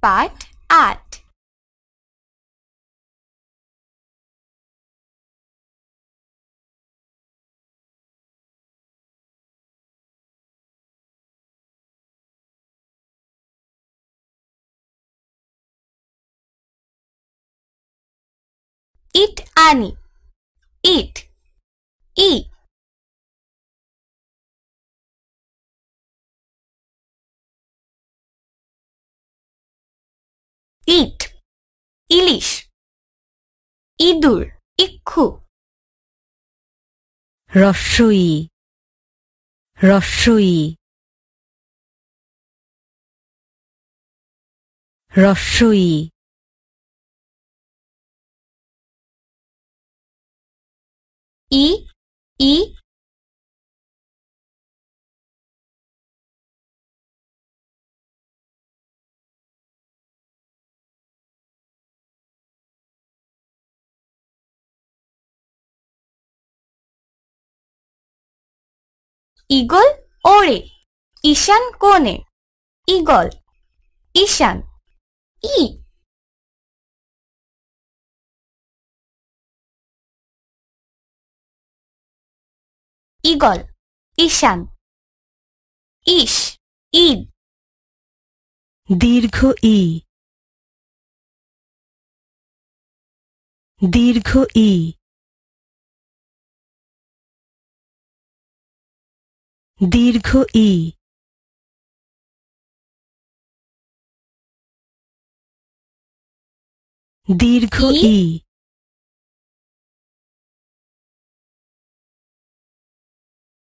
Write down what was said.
but at. Eat Annie. Eat. Eat. ইট ইলিশ ইঁদুর ইক্ষু রস্যই রস্যই রস্যই ই ই eagle ওড়ে ঈশান কোণে ঈগল ঈশান ই ঈগল ঈশান ইস ঈদ দীর্ঘ ই দীর্ঘ ই দীর্ঘ ই দীর্ঘ ই